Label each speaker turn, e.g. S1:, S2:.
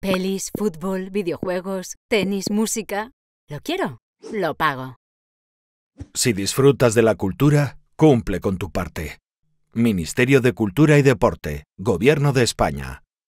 S1: Pelis, fútbol, videojuegos, tenis, música. Lo quiero, lo pago.
S2: Si disfrutas de la cultura, cumple
S3: con tu parte. Ministerio de Cultura y Deporte, Gobierno de España.